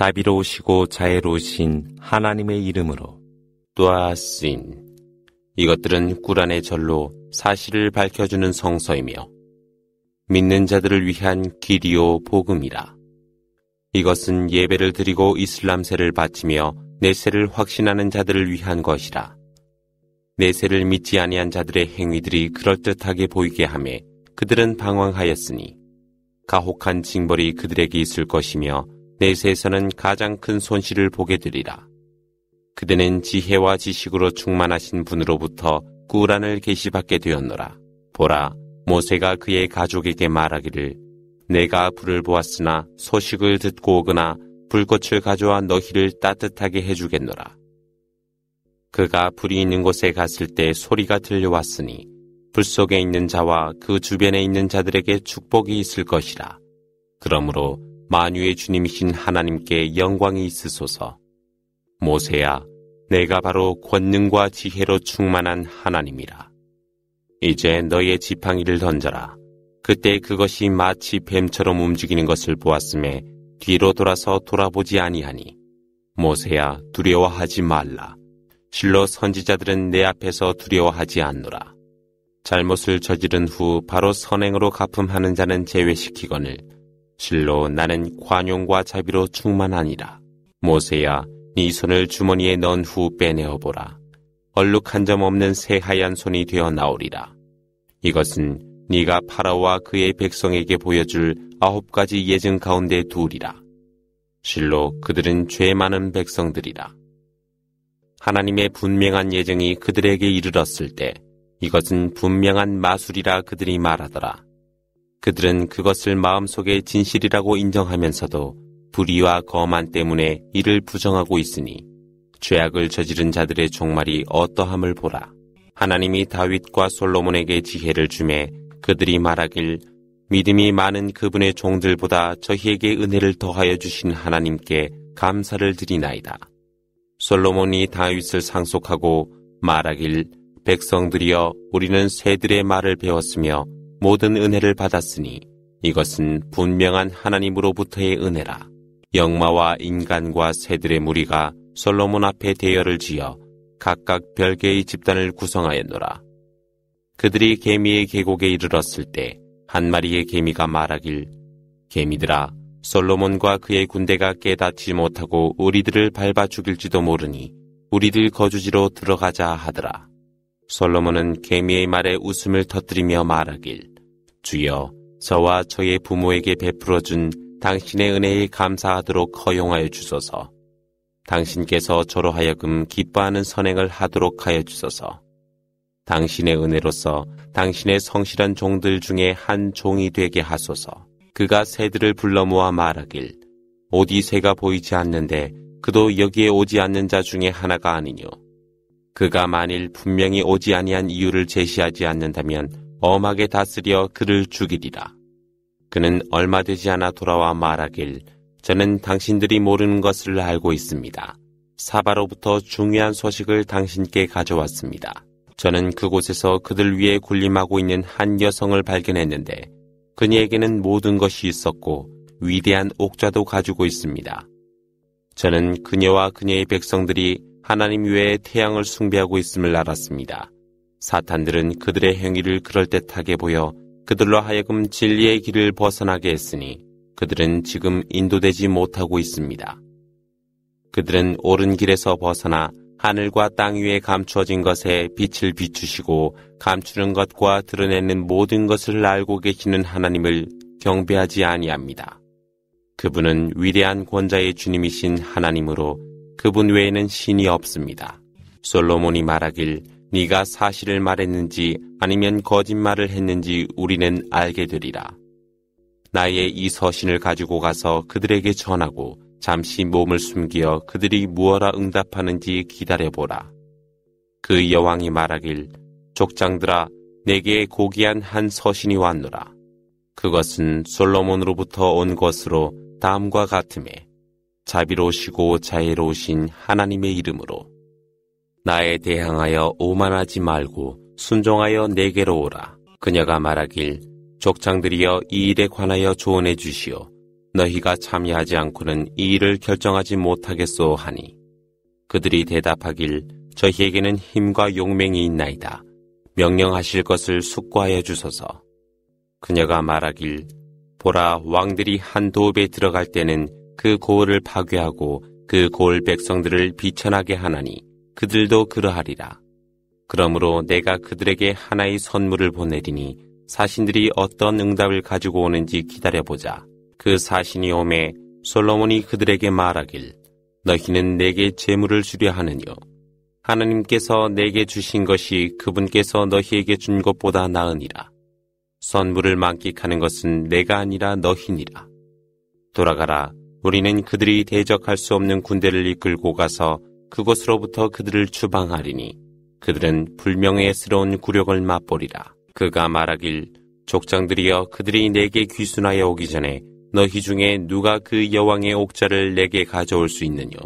자비로우시고 자애로우신 하나님의 이름으로 또아스 이것들은 꾸란의 절로 사실을 밝혀주는 성서이며 믿는 자들을 위한 길이요 복음이라. 이것은 예배를 드리고 이슬람세를 바치며 내세를 확신하는 자들을 위한 것이라. 내세를 믿지 아니한 자들의 행위들이 그럴듯하게 보이게 함에 그들은 방황하였으니 가혹한 징벌이 그들에게 있을 것이며 내세에서는 가장 큰 손실을 보게 되리라. 그대는 지혜와 지식으로 충만하신 분으로부터 꾸란을 계시받게 되었노라. 보라, 모세가 그의 가족에게 말하기를 내가 불을 보았으나 소식을 듣고 오거나 불꽃을 가져와 너희를 따뜻하게 해주겠노라. 그가 불이 있는 곳에 갔을 때 소리가 들려왔으니 불 속에 있는 자와 그 주변에 있는 자들에게 축복이 있을 것이라. 그러므로 만유의 주님이신 하나님께 영광이 있으소서. 모세야, 내가 바로 권능과 지혜로 충만한 하나님이라. 이제 너의 지팡이를 던져라. 그때 그것이 마치 뱀처럼 움직이는 것을 보았음에 뒤로 돌아서 돌아보지 아니하니. 모세야, 두려워하지 말라. 실로 선지자들은 내 앞에서 두려워하지 않노라. 잘못을 저지른 후 바로 선행으로 갚음하는 자는 제외시키거늘 실로 나는 관용과 자비로 충만하니라. 모세야, 네 손을 주머니에 넣은 후 빼내어 보라. 얼룩한 점 없는 새하얀 손이 되어 나오리라. 이것은 네가 파라오와 그의 백성에게 보여줄 아홉 가지 예증 가운데 둘이라. 실로 그들은 죄 많은 백성들이라. 하나님의 분명한 예증이 그들에게 이르렀을 때 이것은 분명한 마술이라 그들이 말하더라. 그들은 그것을 마음속의 진실이라고 인정하면서도 불의와 거만 때문에 이를 부정하고 있으니 죄악을 저지른 자들의 종말이 어떠함을 보라. 하나님이 다윗과 솔로몬에게 지혜를 주매 그들이 말하길 믿음이 많은 그분의 종들보다 저희에게 은혜를 더하여 주신 하나님께 감사를 드리나이다. 솔로몬이 다윗을 상속하고 말하길 백성들이여 우리는 새들의 말을 배웠으며 모든 은혜를 받았으니 이것은 분명한 하나님으로부터의 은혜라. 영마와 인간과 새들의 무리가 솔로몬 앞에 대열을 지어 각각 별개의 집단을 구성하였노라. 그들이 개미의 계곡에 이르렀을 때 한 마리의 개미가 말하길 개미들아 솔로몬과 그의 군대가 깨닫지 못하고 우리들을 밟아 죽일지도 모르니 우리들 거주지로 들어가자 하더라. 솔로몬은 개미의 말에 웃음을 터뜨리며 말하길 주여 저와 저의 부모에게 베풀어 준 당신의 은혜에 감사하도록 허용하여 주소서. 당신께서 저로 하여금 기뻐하는 선행을 하도록 하여 주소서. 당신의 은혜로서 당신의 성실한 종들 중에 한 종이 되게 하소서. 그가 새들을 불러 모아 말하길 어디 새가 보이지 않는데 그도 여기에 오지 않는 자 중에 하나가 아니뇨. 그가 만일 분명히 오지 아니한 이유를 제시하지 않는다면 엄하게 다스려 그를 죽이리라. 그는 얼마 되지 않아 돌아와 말하길 저는 당신들이 모르는 것을 알고 있습니다. 사바로부터 중요한 소식을 당신께 가져왔습니다. 저는 그곳에서 그들 위에 군림하고 있는 한 여성을 발견했는데 그녀에게는 모든 것이 있었고 위대한 옥좌도 가지고 있습니다. 저는 그녀와 그녀의 백성들이 하나님 외에 태양을 숭배하고 있음을 알았습니다. 사탄들은 그들의 행위를 그럴듯하게 보여 그들로 하여금 진리의 길을 벗어나게 했으니 그들은 지금 인도되지 못하고 있습니다. 그들은 옳은 길에서 벗어나 하늘과 땅 위에 감추어진 것에 빛을 비추시고 감추는 것과 드러내는 모든 것을 알고 계시는 하나님을 경배하지 아니합니다. 그분은 위대한 권자의 주님이신 하나님으로 그분 외에는 신이 없습니다. 솔로몬이 말하길 네가 사실을 말했는지 아니면 거짓말을 했는지 우리는 알게 되리라. 나의 이 서신을 가지고 가서 그들에게 전하고 잠시 몸을 숨기 그들이 무엇라 응답하는지 기다려보라. 그 여왕이 말하길 족장들아 내게 고귀한 한 서신이 왔노라. 그것은 솔로몬으로부터 온 것으로 다음과 같음에 자비로우시고 자애로우신 하나님의 이름으로 나에 대항하여 오만하지 말고 순종하여 내게로 오라. 그녀가 말하길 족장들이여 이 일에 관하여 조언해 주시오. 너희가 참여하지 않고는 이 일을 결정하지 못하겠소 하니 그들이 대답하길 저희에게는 힘과 용맹이 있나이다. 명령하실 것을 숙고하여 주소서. 그녀가 말하길 보라 왕들이 한 도읍에 들어갈 때는 그 고을을 파괴하고 그 고을 백성들을 비천하게 하나니 그들도 그러하리라. 그러므로 내가 그들에게 하나의 선물을 보내리니 사신들이 어떤 응답을 가지고 오는지 기다려보자. 그 사신이 오매 솔로몬이 그들에게 말하길 너희는 내게 재물을 주려 하느뇨. 하나님께서 내게 주신 것이 그분께서 너희에게 준 것보다 나으니라. 선물을 만끽하는 것은 내가 아니라 너희니라. 돌아가라. 우리는 그들이 대적할 수 없는 군대를 이끌고 가서 그곳으로부터 그들을 추방하리니 그들은 불명예스러운 굴욕을 맛보리라. 그가 말하길 족장들이여 그들이 내게 귀순하여 오기 전에 너희 중에 누가 그 여왕의 옥자를 내게 가져올 수 있느뇨?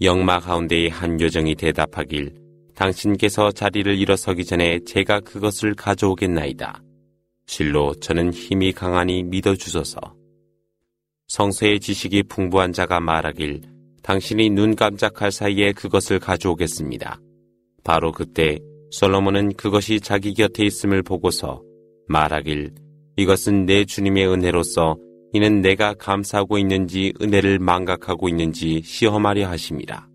영마 가운데의 한 여정이 대답하길 당신께서 자리를 일어서기 전에 제가 그것을 가져오겠나이다. 실로 저는 힘이 강하니 믿어주소서. 성서의 지식이 풍부한 자가 말하길 당신이 눈 깜짝할 사이에 그것을 가져오겠습니다. 바로 그때 솔로몬은 그것이 자기 곁에 있음을 보고서 말하길 이것은 내 주님의 은혜로서 이는 내가 감사하고 있는지 은혜를 망각하고 있는지 시험하려 하십니다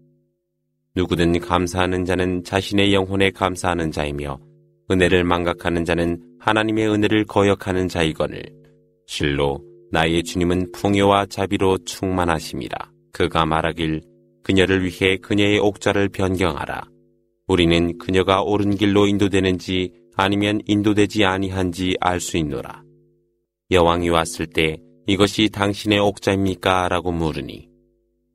누구든 감사하는 자는 자신의 영혼에 감사하는 자이며 은혜를 망각하는 자는 하나님의 은혜를 거역하는 자이거늘 실로 나의 주님은 풍요와 자비로 충만하십니다 그가 말하길 그녀를 위해 그녀의 옥자를 변경하라. 우리는 그녀가 옳은 길로 인도되는지 아니면 인도되지 아니한지 알 수 있노라. 여왕이 왔을 때 이것이 당신의 옥자입니까? 라고 물으니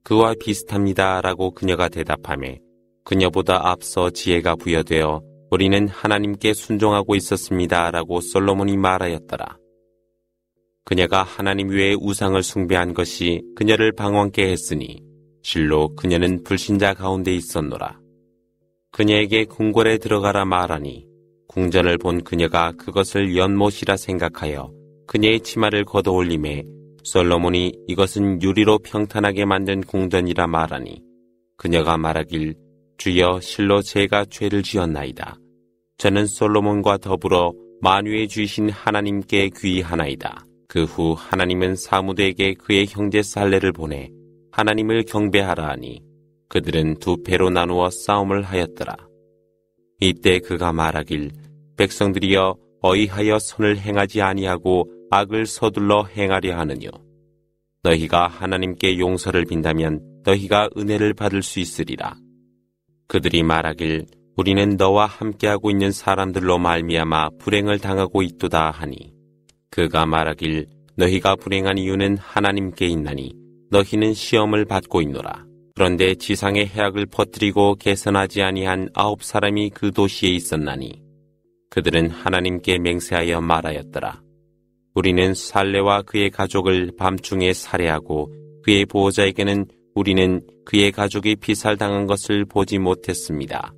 그와 비슷합니다. 라고 그녀가 대답함에 그녀보다 앞서 지혜가 부여되어 우리는 하나님께 순종하고 있었습니다. 라고 솔로몬이 말하였더라. 그녀가 하나님 외의 우상을 숭배한 것이 그녀를 방황케 했으니 실로 그녀는 불신자 가운데 있었노라. 그녀에게 궁궐에 들어가라 말하니 궁전을 본 그녀가 그것을 연못이라 생각하여 그녀의 치마를 걷어올림에 솔로몬이 이것은 유리로 평탄하게 만든 궁전이라 말하니 그녀가 말하길 주여 실로 제가 죄를 지었나이다. 저는 솔로몬과 더불어 만유의 주이신 하나님께 귀하나이다. 그후 하나님은 사무대에게 그의 형제 살레를 보내 하나님을 경배하라 하니 그들은 두 배로 나누어 싸움을 하였더라. 이때 그가 말하길 백성들이여 어이하여 선을 행하지 아니하고 악을 서둘러 행하려 하느뇨. 너희가 하나님께 용서를 빈다면 너희가 은혜를 받을 수 있으리라. 그들이 말하길 우리는 너와 함께하고 있는 사람들로 말미암아 불행을 당하고 있도다 하니 그가 말하길 너희가 불행한 이유는 하나님께 있나니 너희는 시험을 받고 있노라. 그런데 지상의 해악을 퍼뜨리고 개선하지 아니한 아홉 사람이 그 도시에 있었나니 그들은 하나님께 맹세하여 말하였더라. 우리는 살레와 그의 가족을 밤중에 살해하고 그의 보호자에게는 우리는 그의 가족이 피살당한 것을 보지 못했습니다.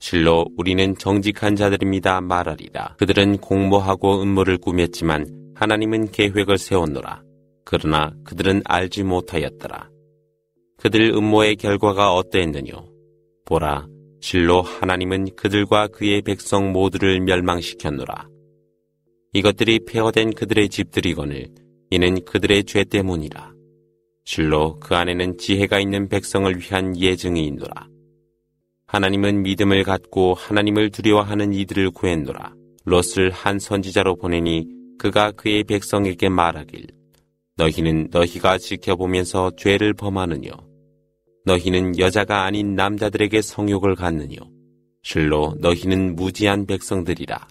실로 우리는 정직한 자들입니다 말하리라. 그들은 공모하고 음모를 꾸몄지만 하나님은 계획을 세웠노라. 그러나 그들은 알지 못하였더라. 그들 음모의 결과가 어떠했느뇨? 보라, 실로 하나님은 그들과 그의 백성 모두를 멸망시켰노라. 이것들이 폐허된 그들의 집들이거늘 이는 그들의 죄 때문이라. 실로 그 안에는 지혜가 있는 백성을 위한 예증이 있노라. 하나님은 믿음을 갖고 하나님을 두려워하는 이들을 구했노라. 롯을 한 선지자로 보내니 그가 그의 백성에게 말하길 너희는 너희가 지켜보면서 죄를 범하느뇨 너희는 여자가 아닌 남자들에게 성욕을 갖느뇨 실로 너희는 무지한 백성들이라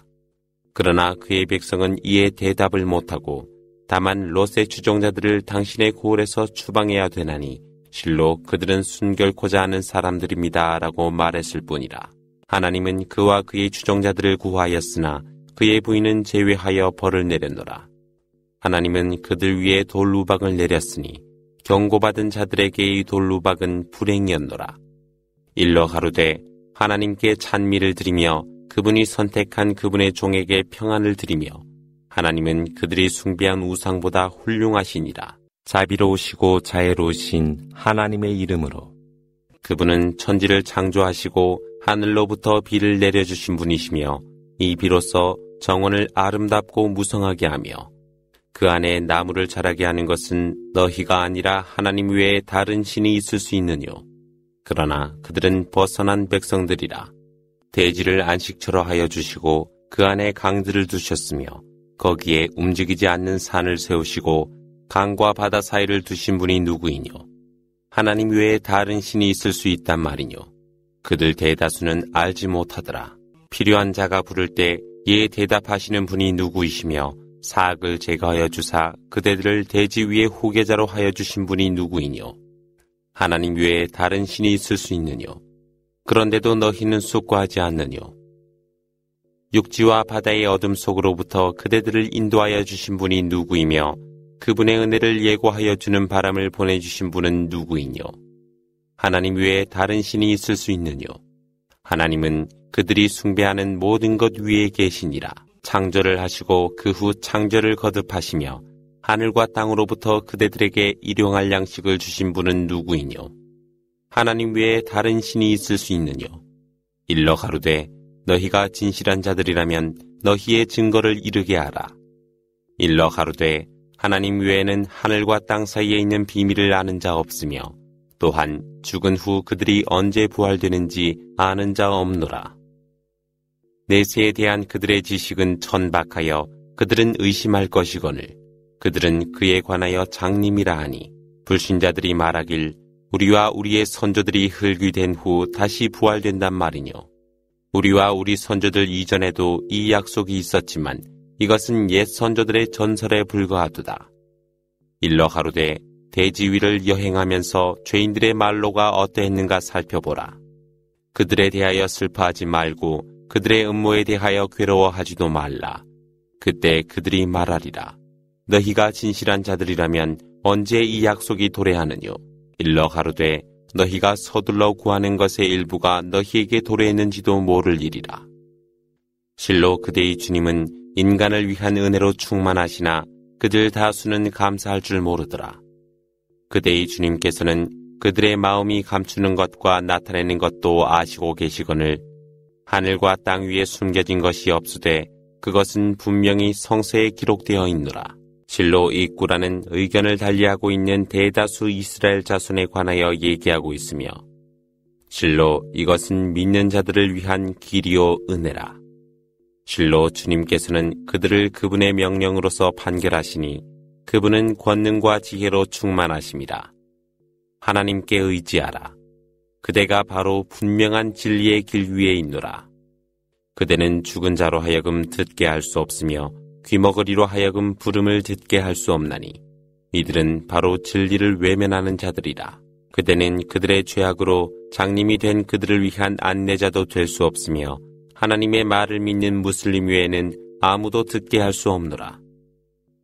그러나 그의 백성은 이에 대답을 못하고 다만 롯의 추종자들을 당신의 고을에서 추방해야 되나니 실로 그들은 순결코자 하는 사람들입니다. 라고 말했을 뿐이라. 하나님은 그와 그의 추종자들을 구하였으나 그의 부인은 제외하여 벌을 내렸노라. 하나님은 그들 위에 돌루박을 내렸으니 경고받은 자들에게의 돌루박은 불행이었노라. 일러 가로되 하나님께 찬미를 드리며 그분이 선택한 그분의 종에게 평안을 드리며 하나님은 그들이 숭배한 우상보다 훌륭하시니라. 자비로우시고 자애로우신 하나님의 이름으로 그분은 천지를 창조하시고 하늘로부터 비를 내려주신 분이시며 이비로써 정원을 아름답고 무성하게 하며 그 안에 나무를 자라게 하는 것은 너희가 아니라 하나님 외에 다른 신이 있을 수 있느뇨. 그러나 그들은 벗어난 백성들이라. 대지를 안식처로 하여 주시고 그 안에 강들을 두셨으며 거기에 움직이지 않는 산을 세우시고 강과 바다 사이를 두신 분이 누구이뇨? 하나님 외에 다른 신이 있을 수 있단 말이뇨? 그들 대다수는 알지 못하더라. 필요한 자가 부를 때 예 대답하시는 분이 누구이시며 사악을 제거하여 주사 그대들을 대지 위에 후계자로 하여 주신 분이 누구이뇨? 하나님 외에 다른 신이 있을 수 있느뇨? 그런데도 너희는 쑥고하지 않느뇨? 육지와 바다의 어둠 속으로부터 그대들을 인도하여 주신 분이 누구이며 그분의 은혜를 예고하여 주는 바람을 보내주신 분은 누구이뇨? 하나님 외에 다른 신이 있을 수 있느뇨? 하나님은 그들이 숭배하는 모든 것 위에 계시니라. 창조를 하시고 그 후 창조를 거듭하시며 하늘과 땅으로부터 그대들에게 일용할 양식을 주신 분은 누구이뇨? 하나님 외에 다른 신이 있을 수 있느뇨? 일러 가로되 너희가 진실한 자들이라면 너희의 증거를 이르게 하라. 일러 가로되 하나님 외에는 하늘과 땅 사이에 있는 비밀을 아는 자 없으며 또한 죽은 후 그들이 언제 부활되는지 아는 자 없노라. 내세에 대한 그들의 지식은 천박하여 그들은 의심할 것이거늘 그들은 그에 관하여 장님이라 하니 불신자들이 말하길 우리와 우리의 선조들이 흙이 된후 다시 부활된단 말이뇨. 우리와 우리 선조들 이전에도 이 약속이 있었지만 이것은 옛 선조들의 전설에 불과하도다. 일러 가로되 대지 위를 여행하면서 죄인들의 말로가 어떠했는가 살펴보라. 그들에 대하여 슬퍼하지 말고 그들의 음모에 대하여 괴로워하지도 말라. 그때 그들이 말하리라. 너희가 진실한 자들이라면 언제 이 약속이 도래하느뇨? 일러 가로되 너희가 서둘러 구하는 것의 일부가 너희에게 도래했는지도 모를 일이라. 실로 그대의 주님은 인간을 위한 은혜로 충만하시나 그들 다수는 감사할 줄 모르더라. 그대의 주님께서는 그들의 마음이 감추는 것과 나타내는 것도 아시고 계시거늘 하늘과 땅 위에 숨겨진 것이 없으되 그것은 분명히 성서에 기록되어 있노라. 실로 이 꾸라는 의견을 달리하고 있는 대다수 이스라엘 자손에 관하여 얘기하고 있으며 실로 이것은 믿는 자들을 위한 길이요 은혜라. 실로 주님께서는 그들을 그분의 명령으로서 판결하시니 그분은 권능과 지혜로 충만하십니다. 하나님께 의지하라. 그대가 바로 분명한 진리의 길 위에 있노라. 그대는 죽은 자로 하여금 듣게 할 수 없으며 귀머거리로 하여금 부름을 듣게 할 수 없나니 이들은 바로 진리를 외면하는 자들이라. 그대는 그들의 죄악으로 장님이 된 그들을 위한 안내자도 될 수 없으며 하나님의 말을 믿는 무슬림 외에는 아무도 듣게 할 수 없노라.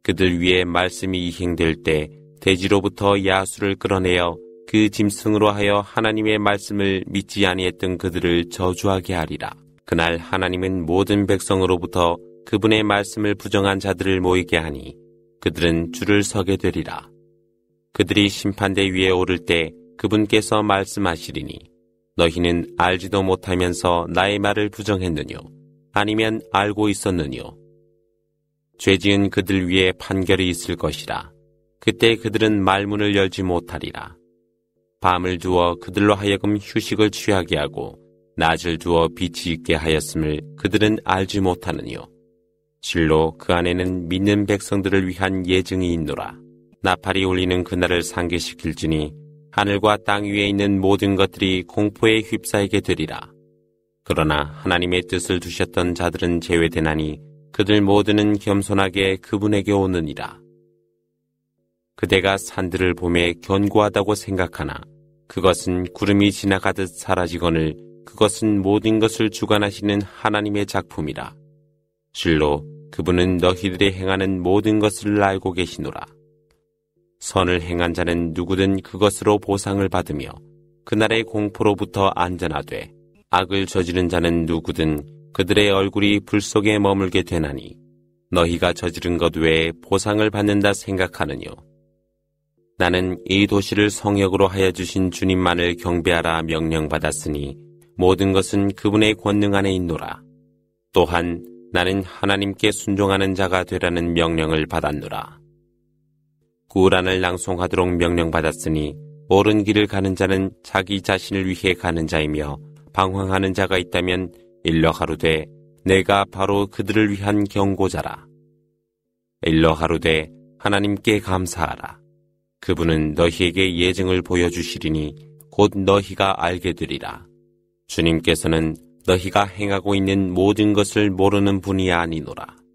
그들 위에 말씀이 이행될 때 대지로부터 야수를 끌어내어 그 짐승으로 하여 하나님의 말씀을 믿지 아니했던 그들을 저주하게 하리라. 그날 하나님은 모든 백성으로부터 그분의 말씀을 부정한 자들을 모이게 하니 그들은 줄을 서게 되리라. 그들이 심판대 위에 오를 때 그분께서 말씀하시리니 너희는 알지도 못하면서 나의 말을 부정했느뇨? 아니면 알고 있었느뇨? 죄지은 그들 위에 판결이 있을 것이라. 그때 그들은 말문을 열지 못하리라. 밤을 두어 그들로 하여금 휴식을 취하게 하고 낮을 두어 빛이 있게 하였음을 그들은 알지 못하느뇨. 실로 그 안에는 믿는 백성들을 위한 예증이 있노라. 나팔이 울리는 그날을 상기시킬지니 하늘과 땅 위에 있는 모든 것들이 공포에 휩싸이게 되리라. 그러나 하나님의 뜻을 두셨던 자들은 제외되나니 그들 모두는 겸손하게 그분에게 오느니라. 그대가 산들을 봄에 견고하다고 생각하나 그것은 구름이 지나가듯 사라지거늘 그것은 모든 것을 주관하시는 하나님의 작품이라. 실로 그분은 너희들이 행하는 모든 것을 알고 계시노라. 선을 행한 자는 누구든 그것으로 보상을 받으며 그날의 공포로부터 안전하되 악을 저지른 자는 누구든 그들의 얼굴이 불 속에 머물게 되나니 너희가 저지른 것 외에 보상을 받는다 생각하느뇨. 나는 이 도시를 성역으로 하여 주신 주님만을 경배하라 명령받았으니 모든 것은 그분의 권능 안에 있노라. 또한 나는 하나님께 순종하는 자가 되라는 명령을 받았노라. 구란을 낭송하도록 명령받았으니 옳은 길을 가는 자는 자기 자신을 위해 가는 자이며 방황하는 자가 있다면 일러 하루되 내가 바로 그들을 위한 경고자라. 일러 하루되 하나님께 감사하라. 그분은 너희에게 예증을 보여주시리니 곧 너희가 알게 되리라. 주님께서는 너희가 행하고 있는 모든 것을 모르는 분이 아니노라.